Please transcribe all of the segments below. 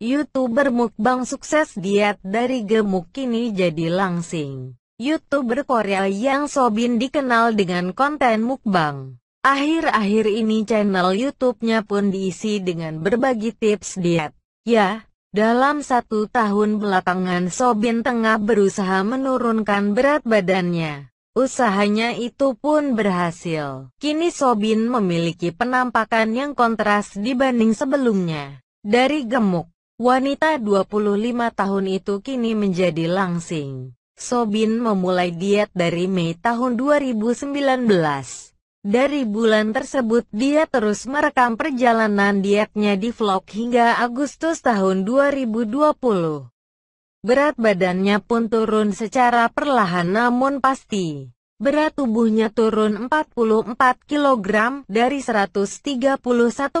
YouTuber mukbang sukses diet dari gemuk kini jadi langsing. YouTuber Korea yang Sobin dikenal dengan konten mukbang. Akhir-akhir ini channel YouTube-nya pun diisi dengan berbagi tips diet. Ya, dalam satu tahun belakangan Sobin tengah berusaha menurunkan berat badannya. Usahanya itu pun berhasil. Kini Sobin memiliki penampakan yang kontras dibanding sebelumnya. Dari gemuk, Wanita 25 tahun itu kini menjadi langsing. Sobin memulai diet dari Mei tahun 2019. Dari bulan tersebut dia terus merekam perjalanan dietnya di vlog hingga Agustus tahun 2020. Berat badannya pun turun secara perlahan namun pasti. Berat tubuhnya turun 44 kg dari 131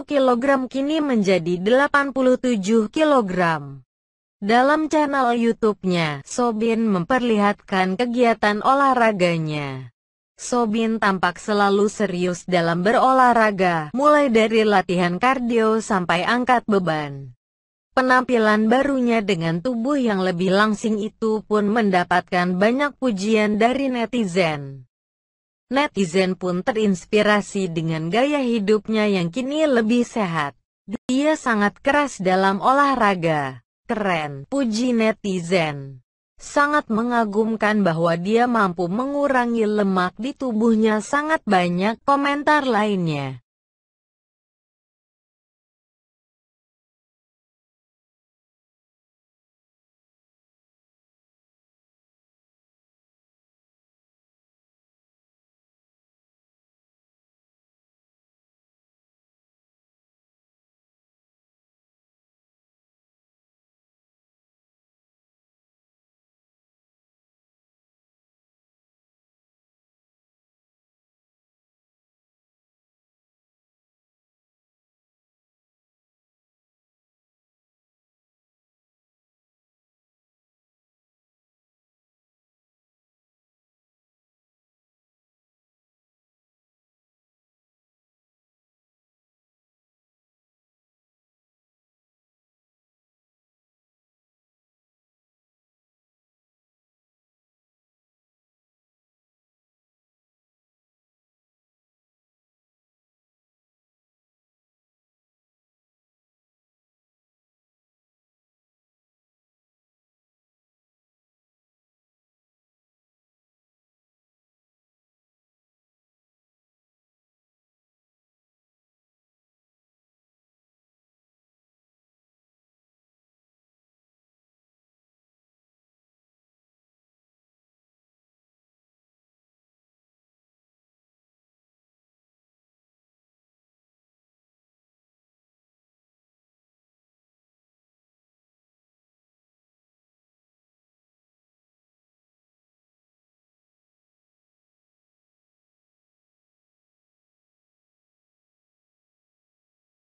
kg kini menjadi 87 kg. Dalam channel YouTube-nya, Sobin memperlihatkan kegiatan olahraganya. Sobin tampak selalu serius dalam berolahraga, mulai dari latihan kardio sampai angkat beban penampilan barunya dengan tubuh yang lebih langsing itu pun mendapatkan banyak pujian dari netizen. Netizen pun terinspirasi dengan gaya hidupnya yang kini lebih sehat. Dia sangat keras dalam olahraga. Keren, puji netizen. Sangat mengagumkan bahwa dia mampu mengurangi lemak di tubuhnya sangat banyak komentar lainnya.